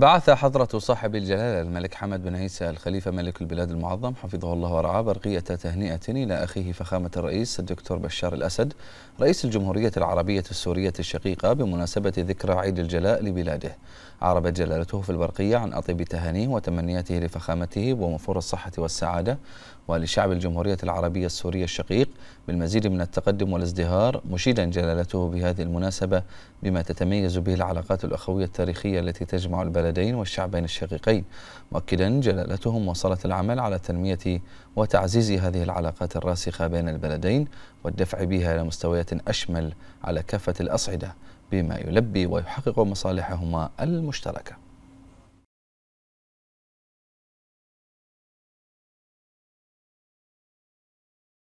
بعث حضرة صاحب الجلالة الملك حمد بن عيسى الخليفة ملك البلاد المعظم حفظه الله ورعاه برقية تهنئة إلى أخيه فخامة الرئيس الدكتور بشار الأسد رئيس الجمهورية العربية السورية الشقيقة بمناسبة ذكرى عيد الجلاء لبلاده عربت جلالته في البرقية عن أطيب تهانيه وتمنياته لفخامته ومفور الصحة والسعادة ولشعب الجمهورية العربية السورية الشقيق بالمزيد من التقدم والازدهار مشيدا جلالته بهذه المناسبة بما تتميز به العلاقات الأخوية التاريخية التي تجمع البلد البلدين والشعبين الشقيقين مؤكدا جلالتهم وصلة العمل على تنمية وتعزيز هذه العلاقات الراسخة بين البلدين والدفع بها إلى مستويات أشمل على كافة الأصعدة بما يلبي ويحقق مصالحهما المشتركه